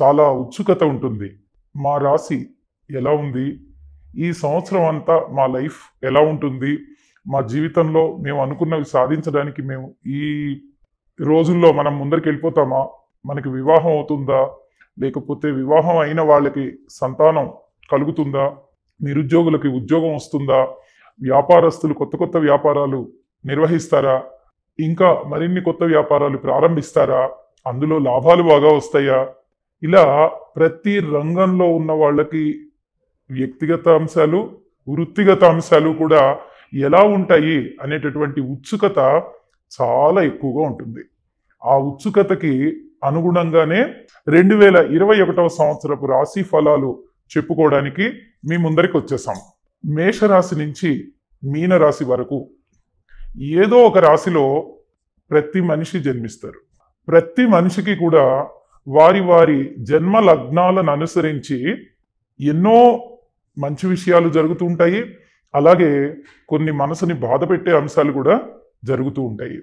చాలా ఉత్సుకత ఉంటుంది మా రాశి ఎలా ఉంది ఈ సంవత్సరం అంతా మా లైఫ్ ఎలా ఉంటుంది మా జీవితంలో మేము అనుకున్నవి సాధించడానికి మేము ఈ రోజుల్లో మనం ముందరికి వెళ్ళిపోతామా మనకి వివాహం అవుతుందా లేకపోతే వివాహం అయిన వాళ్ళకి సంతానం కలుగుతుందా నిరుద్యోగులకి ఉద్యోగం వస్తుందా వ్యాపారస్తులు కొత్త కొత్త వ్యాపారాలు నిర్వహిస్తారా ఇంకా మరిన్ని కొత్త వ్యాపారాలు ప్రారంభిస్తారా అందులో లాభాలు బాగా వస్తాయా ఇలా ప్రతి రంగంలో ఉన్న వాళ్ళకి వ్యక్తిగత అంశాలు వృత్తిగత అంశాలు కూడా ఎలా ఉంటాయి అనేటటువంటి ఉత్సుకత చాలా ఎక్కువగా ఉంటుంది ఆ ఉత్సుకతకి అనుగుణంగానే రెండు వేల ఇరవై ఒకటవ సంవత్సరపు రాశి ఫలాలు చెప్పుకోవడానికి మీ ముందరికి వచ్చేసాం మేషరాశి నుంచి మీనరాశి వరకు ఏదో ఒక రాశిలో ప్రతి మనిషి జన్మిస్తారు ప్రతి మనిషికి కూడా వారి వారి జన్మ లగ్నాలను అనుసరించి ఎన్నో మంచి విషయాలు జరుగుతూ ఉంటాయి అలాగే కొన్ని మనసుని బాధ పెట్టే అంశాలు కూడా జరుగుతూ ఉంటాయి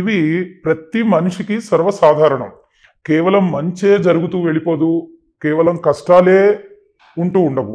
ఇవి ప్రతి మనిషికి సర్వసాధారణం కేవలం మంచే జరుగుతూ వెళ్ళిపోదు కేవలం కష్టాలే ఉంటూ ఉండవు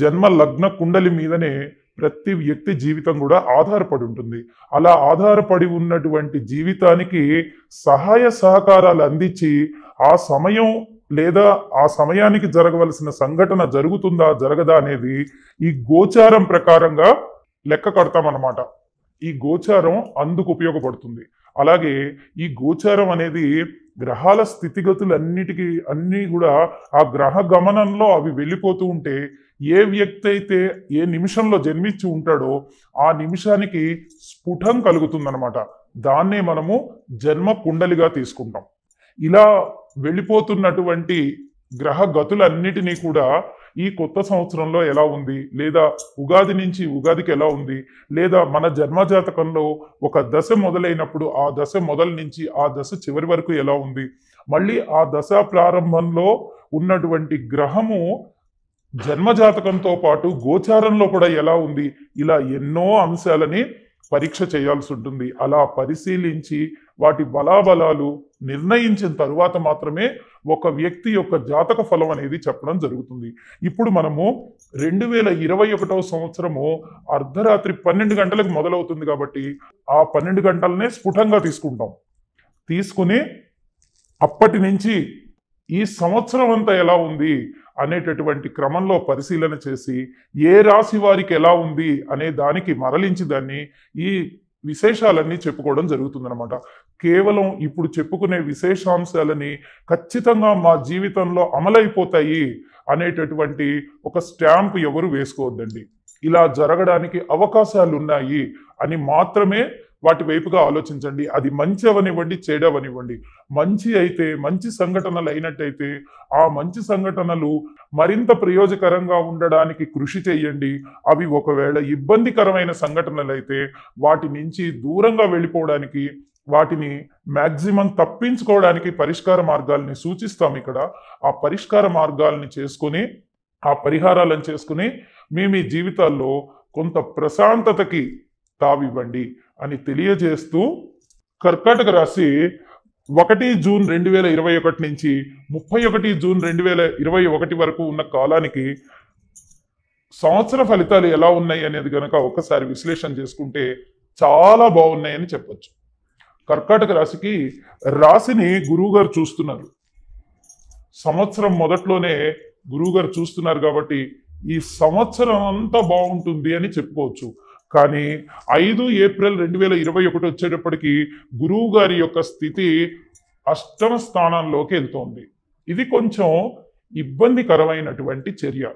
జన్మ లగ్న కుండలి మీదనే ప్రతి వ్యక్తి జీవితం కూడా ఆధారపడి ఉంటుంది అలా ఆధారపడి ఉన్నటువంటి జీవితానికి సహాయ సహకారాలు అందించి ఆ సమయం లేదా ఆ సమయానికి జరగవలసిన సంఘటన జరుగుతుందా జరగదా అనేది ఈ గోచారం ప్రకారంగా లెక్క కడతామన్నమాట ఈ గోచారం అందుకు ఉపయోగపడుతుంది అలాగే ఈ గోచారం అనేది గ్రహాల స్థితిగతులు అన్నిటికీ అన్నీ కూడా ఆ గ్రహ గమనంలో అవి వెళ్ళిపోతూ ఉంటే ఏ వ్యక్తి అయితే ఏ నిమిషంలో జన్మించి ఉంటాడో ఆ నిమిషానికి స్ఫుటం కలుగుతుందనమాట దాన్నే మనము జన్మ కుండలిగా తీసుకుంటాం ఇలా వెళ్ళిపోతున్నటువంటి గ్రహ గతులన్నిటినీ కూడా ఈ కొత్త సంవత్సరంలో ఎలా ఉంది లేదా ఉగాది నుంచి ఉగాదికి ఎలా ఉంది లేదా మన జన్మజాతకంలో ఒక దశ మొదలైనప్పుడు ఆ దశ మొదల నుంచి ఆ దశ చివరి వరకు ఎలా ఉంది మళ్ళీ ఆ దశ ప్రారంభంలో ఉన్నటువంటి గ్రహము జన్మజాతకంతో పాటు గోచారంలో కూడా ఎలా ఉంది ఇలా ఎన్నో అంశాలని పరీక్ష చేయాల్సి ఉంటుంది అలా పరిశీలించి వాటి బలాబలాలు నిర్ణయించిన తరువాత మాత్రమే ఒక వ్యక్తి యొక్క జాతక ఫలం అనేది చెప్పడం జరుగుతుంది ఇప్పుడు మనము రెండు వేల ఇరవై ఒకటవ సంవత్సరము అర్ధరాత్రి పన్నెండు గంటలకు మొదలవుతుంది కాబట్టి ఆ పన్నెండు గంటలనే స్ఫుటంగా తీసుకుంటాం తీసుకుని అప్పటి నుంచి ఈ సంవత్సరం అంతా ఎలా ఉంది అనేటటువంటి క్రమంలో పరిశీలన చేసి ఏ రాశి వారికి ఎలా ఉంది అనే దానికి మరలించి దాన్ని ఈ విశేషాలన్నీ చెప్పుకోవడం అనమాట కేవలం ఇప్పుడు చెప్పుకునే విశేషాంశాలని ఖచ్చితంగా మా జీవితంలో అమలైపోతాయి అనేటటువంటి ఒక స్టాంప్ ఎవరు వేసుకోవద్దండి ఇలా జరగడానికి అవకాశాలు ఉన్నాయి అని మాత్రమే వాటి వైపుగా ఆలోచించండి అది మంచి అవనివ్వండి చెడవనివ్వండి మంచి అయితే మంచి సంఘటనలు అయినట్టయితే ఆ మంచి సంఘటనలు మరింత ప్రయోజకరంగా ఉండడానికి కృషి చేయండి అవి ఒకవేళ ఇబ్బందికరమైన సంఘటనలు అయితే వాటి నుంచి దూరంగా వెళ్ళిపోవడానికి వాటిని మ్యాక్సిమం తప్పించుకోవడానికి పరిష్కార మార్గాల్ని సూచిస్తాం ఇక్కడ ఆ పరిష్కార మార్గాల్ని చేసుకుని ఆ పరిహారాలను చేసుకుని మీ మీ జీవితాల్లో కొంత ప్రశాంతతకి తావివ్వండి అని తెలియజేస్తూ కర్కాటక రాశి ఒకటి జూన్ రెండు వేల ఇరవై ఒకటి నుంచి ముప్పై ఒకటి జూన్ రెండు వేల ఇరవై ఒకటి వరకు ఉన్న కాలానికి సంవత్సర ఫలితాలు ఎలా ఉన్నాయి అనేది కనుక ఒకసారి విశ్లేషణ చేసుకుంటే చాలా బాగున్నాయని చెప్పచ్చు కర్కాటక రాశికి రాశిని గురువు గారు చూస్తున్నారు సంవత్సరం మొదట్లోనే గురువు గారు చూస్తున్నారు కాబట్టి ఈ సంవత్సరం అంతా బాగుంటుంది అని చెప్పుకోవచ్చు కానీ ఐదు ఏప్రిల్ రెండు వేల ఇరవై ఒకటి వచ్చేటప్పటికి గురువు గారి యొక్క స్థితి అష్టమ స్థానంలోకి వెళ్తోంది ఇది కొంచెం ఇబ్బందికరమైనటువంటి చర్య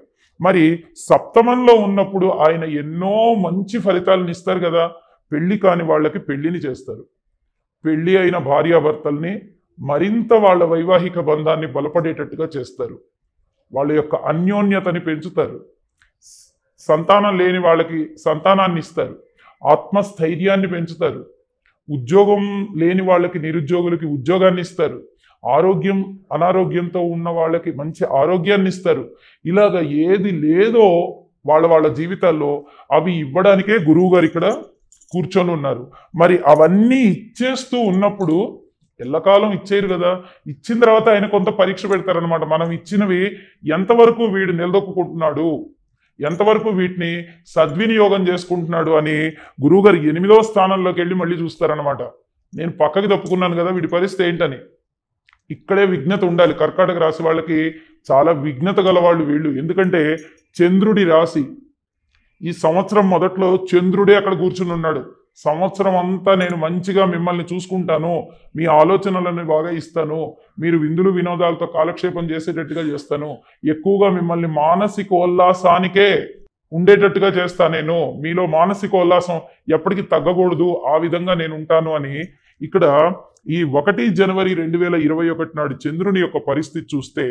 మరి సప్తమంలో ఉన్నప్పుడు ఆయన ఎన్నో మంచి ఫలితాలను ఇస్తారు కదా పెళ్లి కాని వాళ్ళకి పెళ్లిని చేస్తారు పెళ్లి అయిన భార్యాభర్తల్ని మరింత వాళ్ళ వైవాహిక బంధాన్ని బలపడేటట్టుగా చేస్తారు వాళ్ళ యొక్క అన్యోన్యతని పెంచుతారు సంతానం లేని వాళ్ళకి సంతానాన్ని ఇస్తారు ఆత్మస్థైర్యాన్ని పెంచుతారు ఉద్యోగం లేని వాళ్ళకి నిరుద్యోగులకి ఉద్యోగాన్ని ఇస్తారు ఆరోగ్యం అనారోగ్యంతో ఉన్న వాళ్ళకి మంచి ఆరోగ్యాన్ని ఇస్తారు ఇలాగ ఏది లేదో వాళ్ళ వాళ్ళ జీవితాల్లో అవి ఇవ్వడానికే గురువు గారు ఇక్కడ కూర్చొని ఉన్నారు మరి అవన్నీ ఇచ్చేస్తూ ఉన్నప్పుడు ఎల్లకాలం ఇచ్చేరు కదా ఇచ్చిన తర్వాత ఆయన కొంత పరీక్ష పెడతారనమాట మనం ఇచ్చినవి ఎంతవరకు వీడు నిలదొక్కుంటున్నాడు ఎంతవరకు వీటిని సద్వినియోగం చేసుకుంటున్నాడు అని గురువుగారు ఎనిమిదవ స్థానంలోకి వెళ్ళి మళ్ళీ చూస్తారనమాట నేను పక్కకి తప్పుకున్నాను కదా వీడి పరిస్థితి ఏంటని ఇక్కడే విఘ్నత ఉండాలి కర్కాటక రాశి వాళ్ళకి చాలా విఘ్నత గలవాళ్ళు వీళ్ళు ఎందుకంటే చంద్రుడి రాశి ఈ సంవత్సరం మొదట్లో చంద్రుడే అక్కడ కూర్చుని ఉన్నాడు సంవత్సరం అంతా నేను మంచిగా మిమ్మల్ని చూసుకుంటాను మీ ఆలోచనలను బాగా ఇస్తాను మీరు విందులు వినోదాలతో కాలక్షేపం చేసేటట్టుగా చేస్తాను ఎక్కువగా మిమ్మల్ని మానసికోల్లాసానికే ఉండేటట్టుగా చేస్తా నేను మీలో మానసికోల్లాసం ఎప్పటికీ తగ్గకూడదు ఆ విధంగా నేను ఉంటాను అని ఇక్కడ ఈ ఒకటి జనవరి రెండు వేల ఇరవై ఒకటి నాడు చంద్రుని యొక్క పరిస్థితి చూస్తే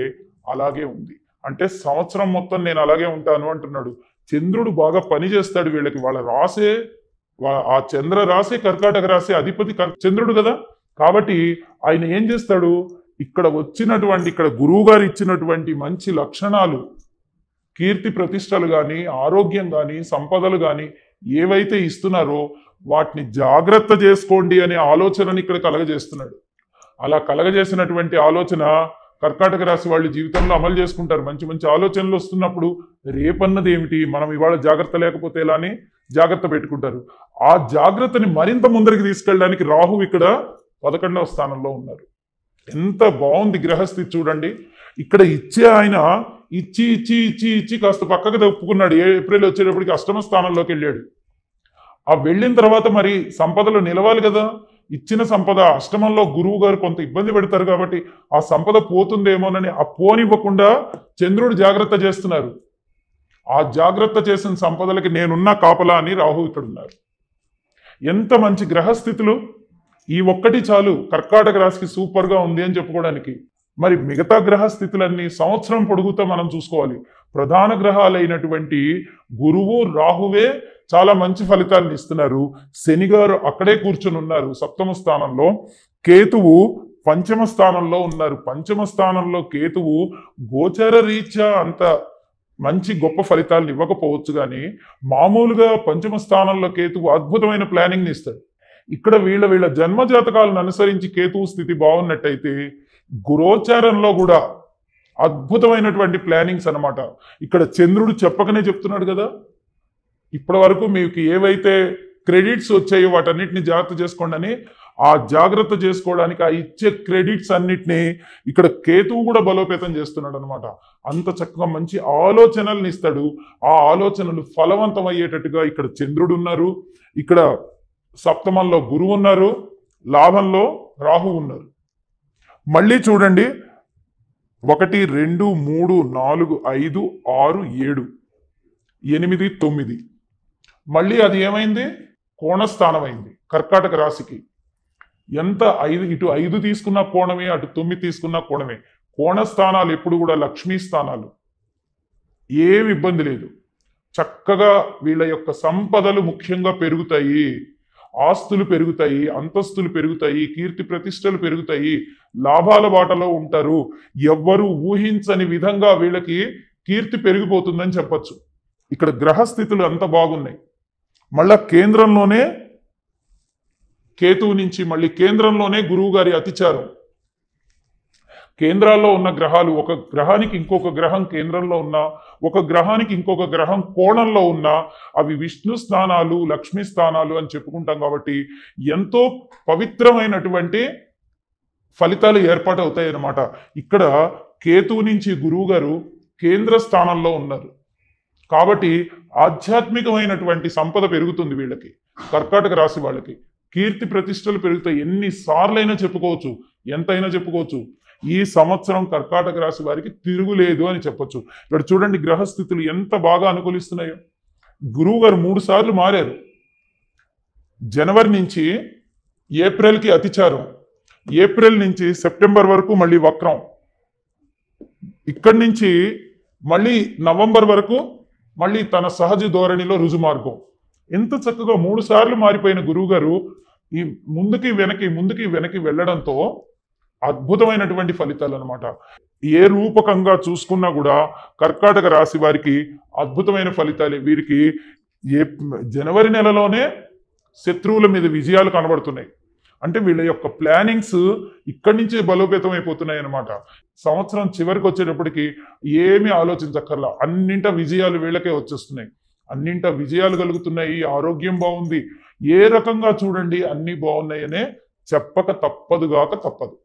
అలాగే ఉంది అంటే సంవత్సరం మొత్తం నేను అలాగే ఉంటాను అంటున్నాడు చంద్రుడు బాగా పనిచేస్తాడు వీళ్ళకి వాళ్ళ రాసే ఆ చంద్ర రాసే కర్కాటక రాసే అధిపతి చంద్రుడు కదా కాబట్టి ఆయన ఏం చేస్తాడు ఇక్కడ వచ్చినటువంటి ఇక్కడ గురువు గారు ఇచ్చినటువంటి మంచి లక్షణాలు కీర్తి ప్రతిష్టలు కానీ ఆరోగ్యం కానీ సంపదలు కానీ ఏవైతే ఇస్తున్నారో వాటిని జాగ్రత్త చేసుకోండి అనే ఆలోచనని ఇక్కడ కలగజేస్తున్నాడు అలా కలగజేసినటువంటి ఆలోచన కర్కాటక రాశి వాళ్ళు జీవితంలో అమలు చేసుకుంటారు మంచి మంచి ఆలోచనలు వస్తున్నప్పుడు రేపన్నది ఏమిటి మనం ఇవాళ జాగ్రత్త లేకపోతే ఎలా అని జాగ్రత్త పెట్టుకుంటారు ఆ జాగ్రత్తని మరింత ముందరికి తీసుకెళ్ళడానికి రాహు ఇక్కడ పదకొండవ స్థానంలో ఉన్నారు ఎంత బాగుంది గ్రహస్థితి చూడండి ఇక్కడ ఇచ్చే ఆయన ఇచ్చి ఇచ్చి ఇచ్చి ఇచ్చి కాస్త పక్కకు తప్పుకున్నాడు ఏప్రిల్ వచ్చేటప్పటికి అష్టమ స్థానంలోకి వెళ్ళాడు ఆ వెళ్ళిన తర్వాత మరి సంపదలు నిలవాలి కదా ఇచ్చిన సంపద అష్టమంలో గురువు గారు కొంత ఇబ్బంది పెడతారు కాబట్టి ఆ సంపద పోతుందేమోనని ఆ పోనివ్వకుండా చంద్రుడు జాగ్రత్త చేస్తున్నారు ఆ జాగ్రత్త చేసిన సంపదలకి నేనున్న కాపలా అని రాహు ఇక్కడ ఉన్నారు ఎంత మంచి గ్రహస్థితులు ఈ ఒక్కటి చాలు కర్కాటక రాశికి సూపర్గా ఉంది అని చెప్పుకోవడానికి మరి మిగతా గ్రహ స్థితులన్నీ సంవత్సరం పొడుగుతో మనం చూసుకోవాలి ప్రధాన గ్రహాలైనటువంటి గురువు రాహువే చాలా మంచి ఫలితాన్ని ఇస్తున్నారు శని గారు అక్కడే కూర్చుని ఉన్నారు సప్తమ స్థానంలో కేతువు పంచమ స్థానంలో ఉన్నారు పంచమ స్థానంలో కేతువు గోచర రీత్యా అంత మంచి గొప్ప ఫలితాలను ఇవ్వకపోవచ్చు కానీ మామూలుగా పంచమ స్థానంలో కేతువు అద్భుతమైన ప్లానింగ్ని ఇస్తాడు ఇక్కడ వీళ్ళ వీళ్ళ జన్మ జాతకాలను అనుసరించి కేతువు స్థితి బాగున్నట్టయితే గురోచారంలో కూడా అద్భుతమైనటువంటి ప్లానింగ్స్ అనమాట ఇక్కడ చంద్రుడు చెప్పకనే చెప్తున్నాడు కదా ఇప్పటి వరకు మీకు ఏవైతే క్రెడిట్స్ వచ్చాయో వాటన్నిటిని జాగ్రత్త చేసుకోండి అని ఆ జాగ్రత్త చేసుకోవడానికి ఆ ఇచ్చే క్రెడిట్స్ అన్నిటినీ ఇక్కడ కేతువు కూడా బలోపేతం చేస్తున్నాడు అనమాట అంత చక్కగా మంచి ఆలోచనల్ని ఇస్తాడు ఆ ఆలోచనలు ఫలవంతం అయ్యేటట్టుగా ఇక్కడ చంద్రుడు ఉన్నారు ఇక్కడ సప్తమంలో గురువు ఉన్నారు లాభంలో రాహు ఉన్నారు మళ్ళీ చూడండి ఒకటి రెండు మూడు నాలుగు ఐదు ఆరు ఏడు ఎనిమిది తొమ్మిది మళ్ళీ అది ఏమైంది కోణస్థానం అయింది కర్కాటక రాశికి ఎంత ఐదు ఇటు ఐదు తీసుకున్న కోణమే అటు తొమ్మిది తీసుకున్న కోణమే కోణస్థానాలు ఎప్పుడు కూడా లక్ష్మీ స్థానాలు ఏమి ఇబ్బంది లేదు చక్కగా వీళ్ళ యొక్క సంపదలు ముఖ్యంగా పెరుగుతాయి ఆస్తులు పెరుగుతాయి అంతస్తులు పెరుగుతాయి కీర్తి ప్రతిష్టలు పెరుగుతాయి లాభాల బాటలో ఉంటారు ఎవ్వరూ ఊహించని విధంగా వీళ్ళకి కీర్తి పెరిగిపోతుందని చెప్పచ్చు ఇక్కడ గ్రహస్థితులు అంత బాగున్నాయి మళ్ళా కేంద్రంలోనే కేతువు నుంచి మళ్ళీ కేంద్రంలోనే గురువు గారి అతిచారం కేంద్రాల్లో ఉన్న గ్రహాలు ఒక గ్రహానికి ఇంకొక గ్రహం కేంద్రంలో ఉన్నా ఒక గ్రహానికి ఇంకొక గ్రహం కోణంలో ఉన్న అవి విష్ణు స్థానాలు లక్ష్మీ స్థానాలు అని చెప్పుకుంటాం కాబట్టి ఎంతో పవిత్రమైనటువంటి ఫలితాలు అవుతాయి అన్నమాట ఇక్కడ కేతువు నుంచి గురువు గారు కేంద్ర స్థానంలో ఉన్నారు కాబట్టి ఆధ్యాత్మికమైనటువంటి సంపద పెరుగుతుంది వీళ్ళకి కర్కాటక రాశి వాళ్ళకి కీర్తి ప్రతిష్టలు పెరుగుతాయి ఎన్నిసార్లైనా చెప్పుకోవచ్చు ఎంతైనా చెప్పుకోవచ్చు ఈ సంవత్సరం కర్కాటక రాశి వారికి తిరుగులేదు అని చెప్పొచ్చు ఇక్కడ చూడండి గ్రహస్థితులు ఎంత బాగా అనుకూలిస్తున్నాయో గురువు గారు మూడు సార్లు మారారు జనవరి నుంచి ఏప్రిల్కి అతిచారం ఏప్రిల్ నుంచి సెప్టెంబర్ వరకు మళ్ళీ వక్రం ఇక్కడి నుంచి మళ్ళీ నవంబర్ వరకు మళ్ళీ తన సహజ ధోరణిలో రుజుమార్గం ఎంత చక్కగా మూడు సార్లు మారిపోయిన గారు ఈ ముందుకి వెనక్కి ముందుకి వెనక్కి వెళ్ళడంతో అద్భుతమైనటువంటి ఫలితాలు అనమాట ఏ రూపకంగా చూసుకున్నా కూడా కర్కాటక రాశి వారికి అద్భుతమైన ఫలితాలు వీరికి ఏ జనవరి నెలలోనే శత్రువుల మీద విజయాలు కనబడుతున్నాయి అంటే వీళ్ళ యొక్క ప్లానింగ్స్ ఇక్కడి నుంచి బలోపేతం అయిపోతున్నాయి అనమాట సంవత్సరం చివరికి వచ్చేటప్పటికి ఏమి ఆలోచించక్కర్లా అన్నింట విజయాలు వీళ్ళకే వచ్చేస్తున్నాయి అన్నింట విజయాలు కలుగుతున్నాయి ఆరోగ్యం బాగుంది ఏ రకంగా చూడండి అన్నీ బాగున్నాయనే చెప్పక తప్పదు తప్పదు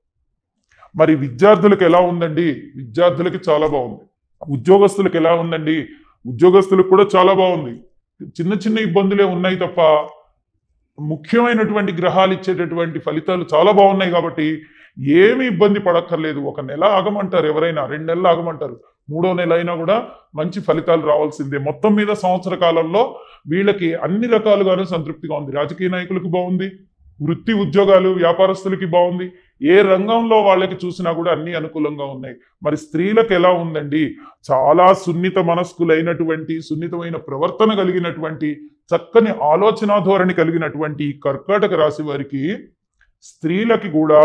మరి విద్యార్థులకు ఎలా ఉందండి విద్యార్థులకి చాలా బాగుంది ఉద్యోగస్తులకు ఎలా ఉందండి ఉద్యోగస్తులకు కూడా చాలా బాగుంది చిన్న చిన్న ఇబ్బందులే ఉన్నాయి తప్ప ముఖ్యమైనటువంటి గ్రహాలు ఇచ్చేటటువంటి ఫలితాలు చాలా బాగున్నాయి కాబట్టి ఏమి ఇబ్బంది పడక్కర్లేదు ఒక నెల ఆగమంటారు ఎవరైనా రెండు నెలలు ఆగమంటారు మూడో నెల అయినా కూడా మంచి ఫలితాలు రావాల్సిందే మొత్తం మీద సంవత్సర కాలంలో వీళ్ళకి అన్ని రకాలుగాను సంతృప్తిగా ఉంది రాజకీయ నాయకులకు బాగుంది వృత్తి ఉద్యోగాలు వ్యాపారస్తులకి బాగుంది ఏ రంగంలో వాళ్ళకి చూసినా కూడా అన్ని అనుకూలంగా ఉన్నాయి మరి స్త్రీలకు ఎలా ఉందండి చాలా సున్నిత మనస్కులైనటువంటి సున్నితమైన ప్రవర్తన కలిగినటువంటి చక్కని ఆలోచన ధోరణి కలిగినటువంటి కర్కాటక రాశి వారికి స్త్రీలకి కూడా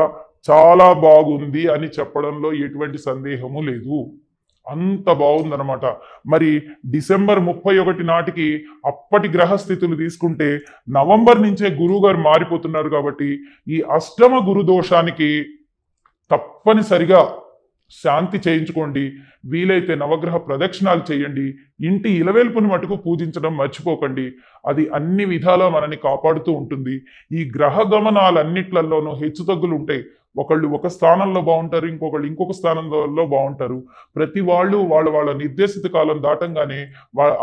చాలా బాగుంది అని చెప్పడంలో ఎటువంటి సందేహము లేదు అంత బాగుందనమాట మరి డిసెంబర్ ముప్పై ఒకటి నాటికి అప్పటి గ్రహస్థితులు తీసుకుంటే నవంబర్ నుంచే గురువు గారు మారిపోతున్నారు కాబట్టి ఈ అష్టమ గురు దోషానికి తప్పనిసరిగా శాంతి చేయించుకోండి వీలైతే నవగ్రహ ప్రదక్షిణాలు చేయండి ఇంటి ఇలవేల్పుని మటుకు పూజించడం మర్చిపోకండి అది అన్ని విధాలా మనని కాపాడుతూ ఉంటుంది ఈ గ్రహ గమనాలన్నిట్లలోనూ హెచ్చుతగ్గులు ఉంటాయి ఒకళ్ళు ఒక స్థానంలో బాగుంటారు ఇంకొకళ్ళు ఇంకొక స్థానంలో బాగుంటారు ప్రతి వాళ్ళు వాళ్ళ వాళ్ళ నిర్దేశిత కాలం దాటంగానే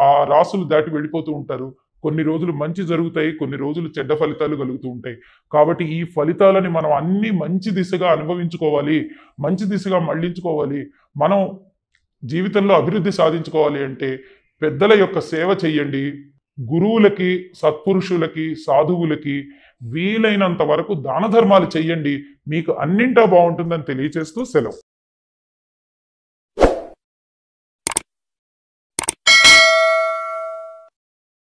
ఆ రాసులు దాటి వెళ్ళిపోతూ ఉంటారు కొన్ని రోజులు మంచి జరుగుతాయి కొన్ని రోజులు చెడ్డ ఫలితాలు కలుగుతూ ఉంటాయి కాబట్టి ఈ ఫలితాలని మనం అన్ని మంచి దిశగా అనుభవించుకోవాలి మంచి దిశగా మళ్ళించుకోవాలి మనం జీవితంలో అభివృద్ధి సాధించుకోవాలి అంటే పెద్దల యొక్క సేవ చెయ్యండి గురువులకి సత్పురుషులకి సాధువులకి వీలైనంత వరకు దాన ధర్మాలు చెయ్యండి మీకు అన్నింటా బాగుంటుందని తెలియచేస్తూ సెలవు